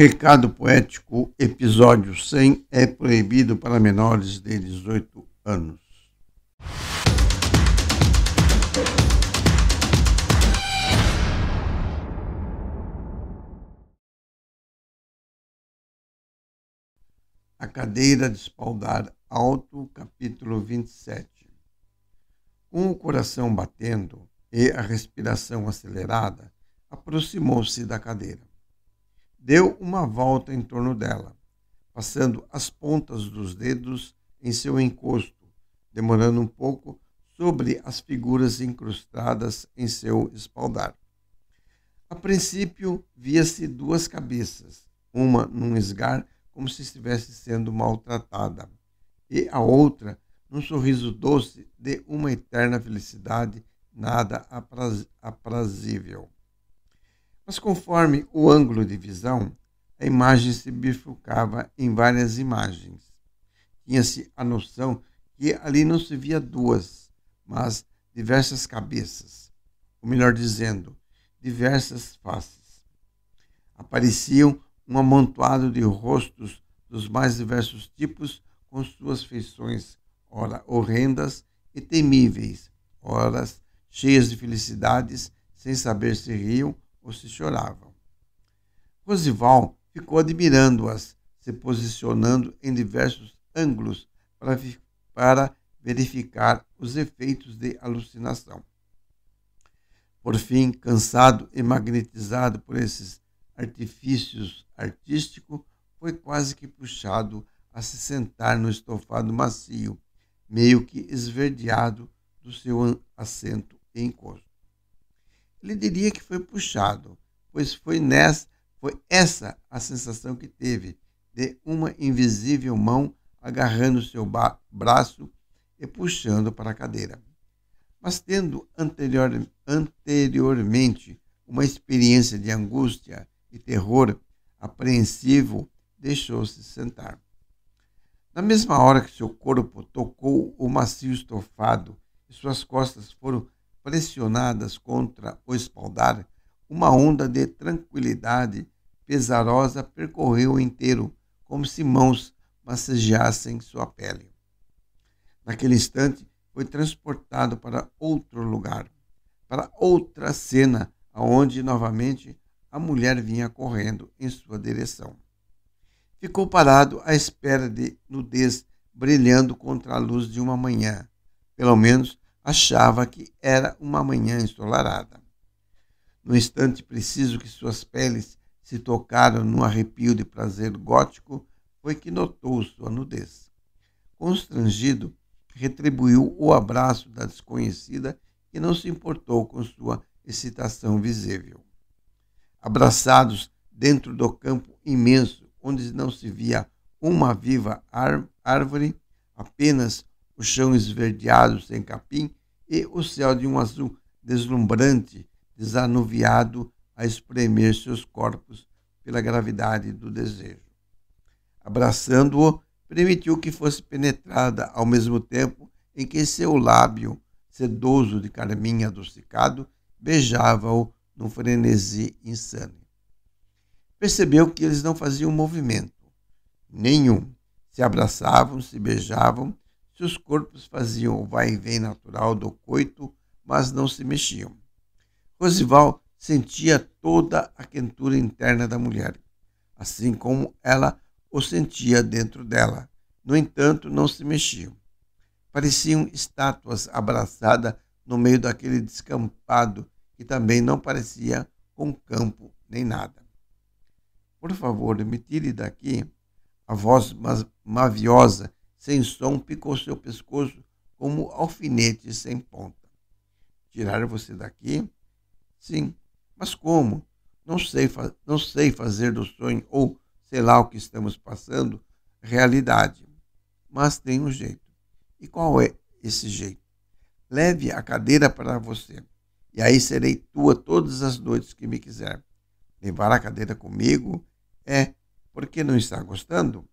Recado Poético, episódio 100, é proibido para menores de 18 anos. A cadeira de espaldar alto, capítulo 27. Com o coração batendo e a respiração acelerada, aproximou-se da cadeira deu uma volta em torno dela, passando as pontas dos dedos em seu encosto, demorando um pouco sobre as figuras incrustadas em seu espaldar. A princípio, via-se duas cabeças, uma num esgar como se estivesse sendo maltratada, e a outra num sorriso doce de uma eterna felicidade nada apraz aprazível. Mas conforme o ângulo de visão, a imagem se bifurcava em várias imagens. Tinha-se a noção que ali não se via duas, mas diversas cabeças, ou melhor dizendo, diversas faces. Apareciam um amontoado de rostos dos mais diversos tipos, com suas feições, ora horrendas e temíveis, ora cheias de felicidades, sem saber se riam ou se choravam. Rosival ficou admirando-as, se posicionando em diversos ângulos para, para verificar os efeitos de alucinação. Por fim, cansado e magnetizado por esses artifícios artísticos, foi quase que puxado a se sentar no estofado macio, meio que esverdeado do seu assento em encosto lhe diria que foi puxado, pois foi, nessa, foi essa a sensação que teve de uma invisível mão agarrando seu braço e puxando para a cadeira. Mas tendo anterior, anteriormente uma experiência de angústia e terror apreensivo, deixou-se sentar. Na mesma hora que seu corpo tocou o macio estofado e suas costas foram pressionadas contra o espaldar, uma onda de tranquilidade pesarosa percorreu o inteiro, como se mãos massageassem sua pele. Naquele instante, foi transportado para outro lugar, para outra cena, aonde novamente a mulher vinha correndo em sua direção. Ficou parado à espera de nudez brilhando contra a luz de uma manhã. Pelo menos achava que era uma manhã ensolarada. No instante preciso que suas peles se tocaram num arrepio de prazer gótico, foi que notou sua nudez. Constrangido, retribuiu o abraço da desconhecida que não se importou com sua excitação visível. Abraçados dentro do campo imenso, onde não se via uma viva árvore, apenas o chão esverdeado sem capim e o céu de um azul deslumbrante, desanuviado a espremer seus corpos pela gravidade do desejo. Abraçando-o, permitiu que fosse penetrada ao mesmo tempo em que seu lábio, sedoso de carmim adocicado, beijava-o num frenesi insano. Percebeu que eles não faziam movimento nenhum. Se abraçavam, se beijavam, se os corpos faziam o vai e vem natural do coito, mas não se mexiam. Rosival sentia toda a quentura interna da mulher, assim como ela o sentia dentro dela. No entanto, não se mexiam. Pareciam estátuas abraçadas no meio daquele descampado que também não parecia com campo nem nada. Por favor, me tire daqui. A voz maviosa sem som, picou seu pescoço como alfinete sem ponta. Tiraram você daqui? Sim. Mas como? Não sei, não sei fazer do sonho ou sei lá o que estamos passando realidade. Mas tem um jeito. E qual é esse jeito? Leve a cadeira para você, e aí serei tua todas as noites que me quiser. Levar a cadeira comigo é porque não está gostando?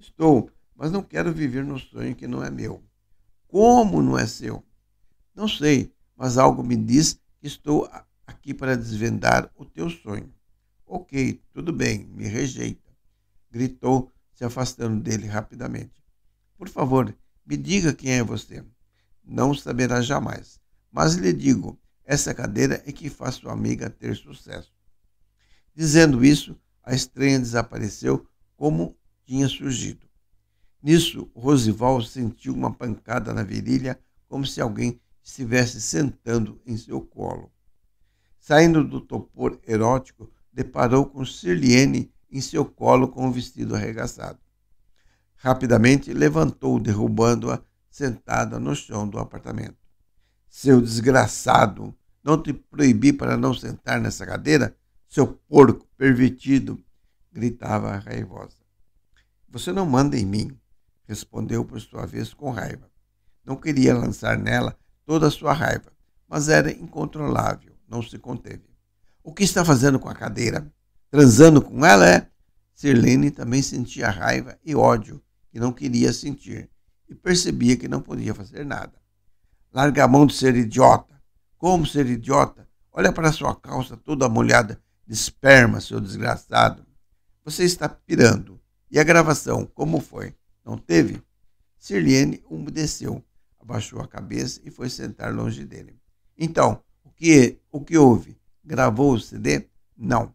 Estou mas não quero viver num sonho que não é meu. Como não é seu? Não sei, mas algo me diz que estou aqui para desvendar o teu sonho. Ok, tudo bem, me rejeita, gritou, se afastando dele rapidamente. Por favor, me diga quem é você. Não saberá jamais, mas lhe digo, essa cadeira é que faz sua amiga ter sucesso. Dizendo isso, a estranha desapareceu como tinha surgido. Nisso, Rosival sentiu uma pancada na virilha, como se alguém estivesse sentando em seu colo. Saindo do topor erótico, deparou com Sirliene em seu colo com o vestido arregaçado. Rapidamente levantou, derrubando-a sentada no chão do apartamento. Seu desgraçado, não te proibi para não sentar nessa cadeira? Seu porco pervertido! gritava raivosa. Você não manda em mim, Respondeu por sua vez com raiva. Não queria lançar nela toda a sua raiva, mas era incontrolável, não se conteve. O que está fazendo com a cadeira? Transando com ela, é? Sirlene também sentia raiva e ódio que não queria sentir e percebia que não podia fazer nada. Larga a mão de ser idiota. Como ser idiota? Olha para sua calça toda molhada de esperma, seu desgraçado. Você está pirando. E a gravação, como foi? Não teve? Sirliene umedeceu, abaixou a cabeça e foi sentar longe dele. Então, o que, o que houve? Gravou o CD? Não.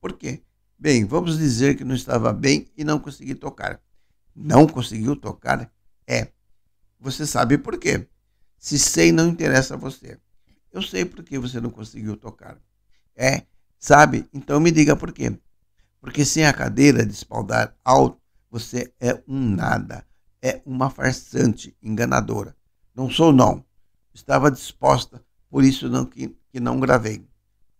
Por quê? Bem, vamos dizer que não estava bem e não consegui tocar. Não conseguiu tocar? É. Você sabe por quê? Se sei, não interessa a você. Eu sei por que você não conseguiu tocar. É, sabe? Então me diga por quê. Porque sem a cadeira de espaldar alto, você é um nada, é uma farsante enganadora. Não sou, não. Estava disposta, por isso não, que, que não gravei.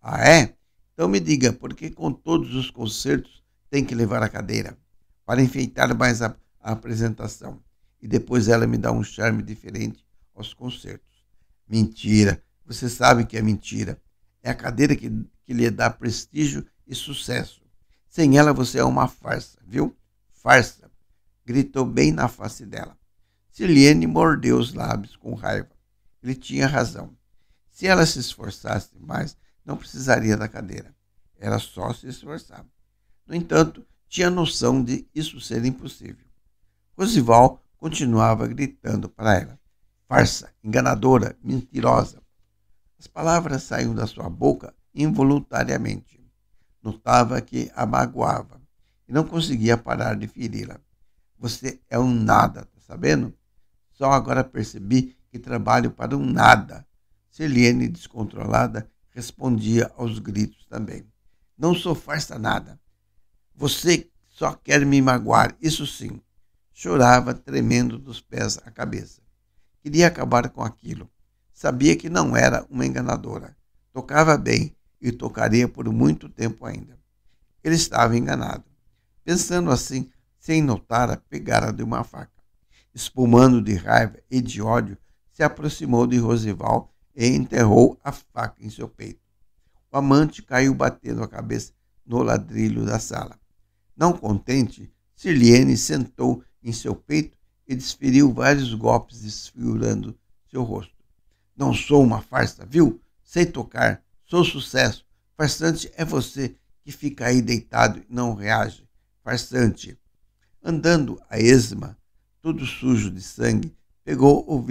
Ah, é? Então me diga, por que com todos os concertos tem que levar a cadeira? Para enfeitar mais a, a apresentação. E depois ela me dá um charme diferente aos concertos. Mentira! Você sabe que é mentira. É a cadeira que, que lhe dá prestígio e sucesso. Sem ela você é uma farsa, viu? farsa, gritou bem na face dela. Silene mordeu os lábios com raiva. Ele tinha razão. Se ela se esforçasse mais, não precisaria da cadeira. Era só se esforçar. No entanto, tinha noção de isso ser impossível. Rosival continuava gritando para ela: farsa, enganadora, mentirosa. As palavras saíam da sua boca involuntariamente. Notava que a magoava e não conseguia parar de feri-la. Você é um nada, tá sabendo? Só agora percebi que trabalho para um nada. Selene, descontrolada, respondia aos gritos também. Não sou farsa nada. Você só quer me magoar, isso sim. Chorava, tremendo dos pés à cabeça. Queria acabar com aquilo. Sabia que não era uma enganadora. Tocava bem e tocaria por muito tempo ainda. Ele estava enganado. Pensando assim, sem notar, a pegada de uma faca. Espumando de raiva e de ódio, se aproximou de Rosival e enterrou a faca em seu peito. O amante caiu batendo a cabeça no ladrilho da sala. Não contente, Sirliene sentou em seu peito e desferiu vários golpes desfigurando seu rosto. Não sou uma farsa, viu? Sei tocar, sou sucesso. Farsante é você que fica aí deitado e não reage farsante. Andando a esma, todo sujo de sangue, pegou o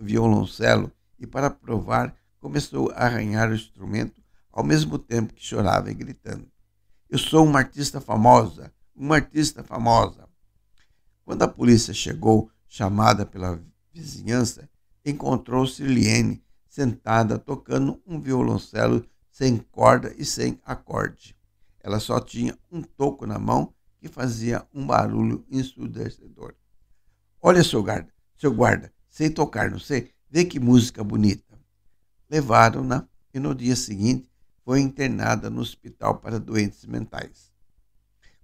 violoncelo e, para provar, começou a arranhar o instrumento ao mesmo tempo que chorava e gritando: Eu sou uma artista famosa, uma artista famosa. Quando a polícia chegou, chamada pela vizinhança, encontrou Sirliene sentada tocando um violoncelo sem corda e sem acorde. Ela só tinha um toco na mão que fazia um barulho ensurdecedor. Olha, seu guarda, seu guarda, sei tocar, não sei, vê que música bonita. Levaram-na e no dia seguinte foi internada no hospital para doentes mentais.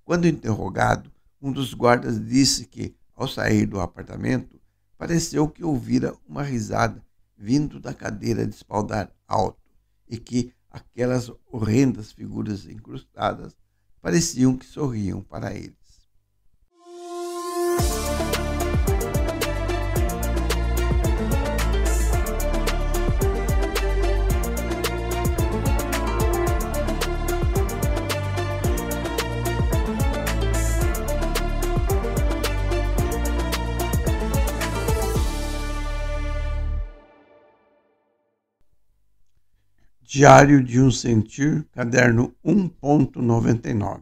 Quando interrogado, um dos guardas disse que, ao sair do apartamento, pareceu que ouvira uma risada vindo da cadeira de espaldar alto e que aquelas horrendas figuras incrustadas pareciam que sorriam para eles. Diário de um Sentir, caderno 1.99.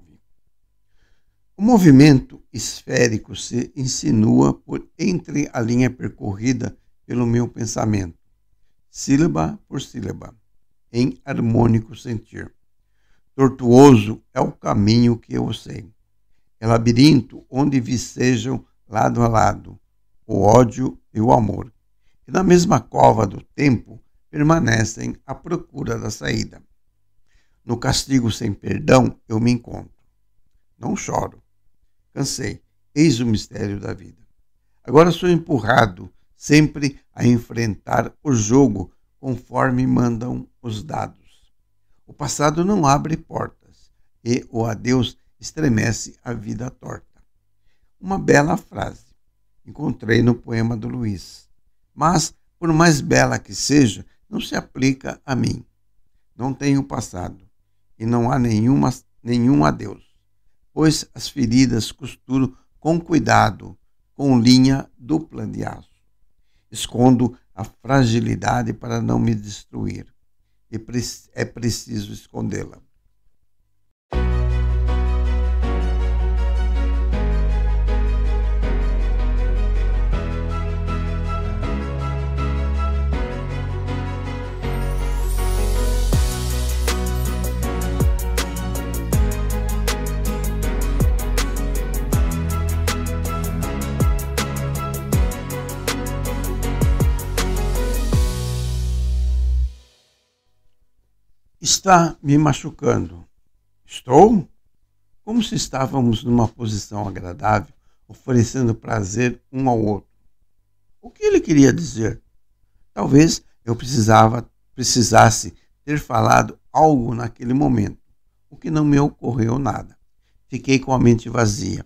O movimento esférico se insinua por entre a linha percorrida pelo meu pensamento, sílaba por sílaba, em harmônico sentir. Tortuoso é o caminho que eu sei. É labirinto onde vicejam lado a lado o ódio e o amor. E na mesma cova do tempo permanecem à procura da saída. No castigo sem perdão eu me encontro. Não choro. Cansei. Eis o mistério da vida. Agora sou empurrado sempre a enfrentar o jogo conforme mandam os dados. O passado não abre portas e o adeus estremece a vida torta. Uma bela frase. Encontrei no poema do Luiz. Mas, por mais bela que seja, não se aplica a mim. Não tenho passado e não há nenhuma, nenhum adeus, pois as feridas costuro com cuidado, com linha dupla de aço. Escondo a fragilidade para não me destruir, e é preciso escondê-la. está me machucando? Estou? Como se estávamos numa posição agradável, oferecendo prazer um ao outro. O que ele queria dizer? Talvez eu precisava, precisasse ter falado algo naquele momento, o que não me ocorreu nada. Fiquei com a mente vazia.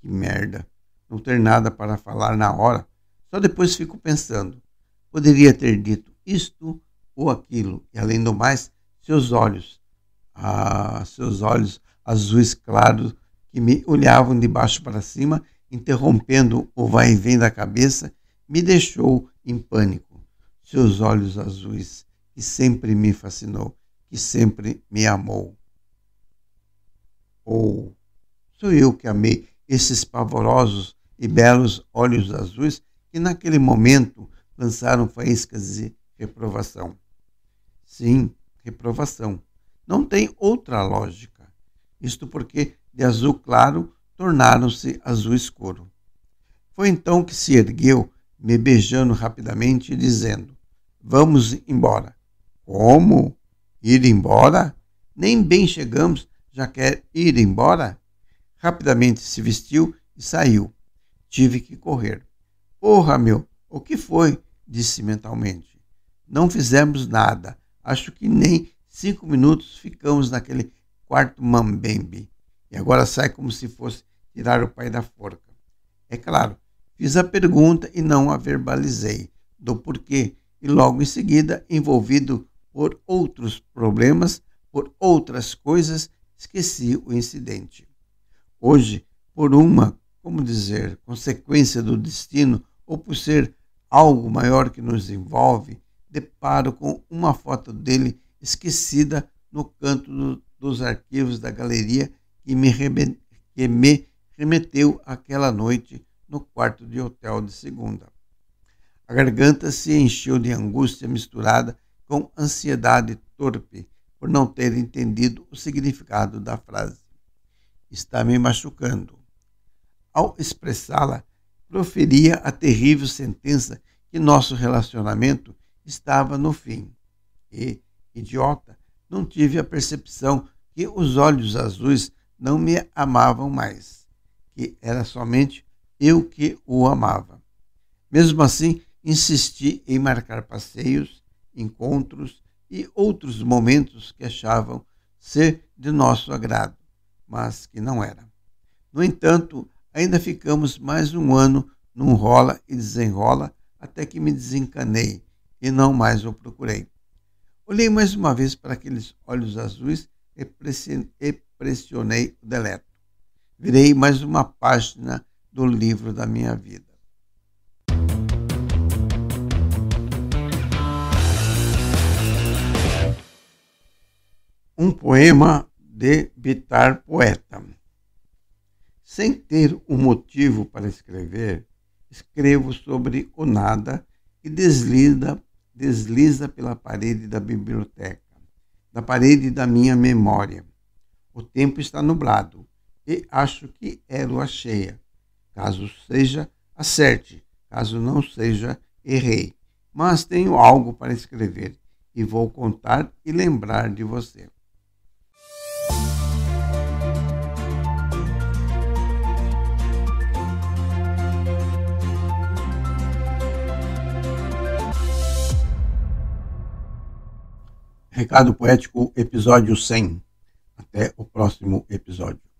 Que merda! Não ter nada para falar na hora. Só depois fico pensando. Poderia ter dito isto ou aquilo, e além do mais, seus olhos, ah, seus olhos azuis claros que me olhavam de baixo para cima, interrompendo o vai e vem da cabeça, me deixou em pânico. Seus olhos azuis que sempre me fascinou, que sempre me amou. Ou oh, sou eu que amei esses pavorosos e belos olhos azuis que naquele momento lançaram faíscas de reprovação. Sim, reprovação. Não tem outra lógica. Isto porque de azul claro tornaram-se azul escuro. Foi então que se ergueu, me beijando rapidamente e dizendo: Vamos embora. Como? Ir embora? Nem bem chegamos, já quer ir embora? Rapidamente se vestiu e saiu. Tive que correr. Porra, meu, o que foi? disse mentalmente. Não fizemos nada. Acho que nem cinco minutos ficamos naquele quarto mambembe. E agora sai como se fosse tirar o pai da forca. É claro, fiz a pergunta e não a verbalizei, do porquê, e logo em seguida, envolvido por outros problemas, por outras coisas, esqueci o incidente. Hoje, por uma, como dizer, consequência do destino, ou por ser algo maior que nos envolve, deparo com uma foto dele esquecida no canto do, dos arquivos da galeria que me, que me remeteu aquela noite no quarto de hotel de segunda. A garganta se encheu de angústia misturada com ansiedade torpe por não ter entendido o significado da frase. Está me machucando. Ao expressá-la, proferia a terrível sentença que nosso relacionamento estava no fim. E, idiota, não tive a percepção que os olhos azuis não me amavam mais, que era somente eu que o amava. Mesmo assim, insisti em marcar passeios, encontros e outros momentos que achavam ser de nosso agrado, mas que não era. No entanto, ainda ficamos mais um ano num rola e desenrola até que me desencanei e não mais o procurei. Olhei mais uma vez para aqueles olhos azuis e pressionei o deleto. Virei mais uma página do livro da minha vida. Um poema de Bitar Poeta. Sem ter um motivo para escrever, escrevo sobre o nada e deslida desliza pela parede da biblioteca, da parede da minha memória. O tempo está nublado e acho que é lua cheia. Caso seja, acerte. Caso não seja, errei. Mas tenho algo para escrever e vou contar e lembrar de você. Recado Poético, episódio 100. Até o próximo episódio.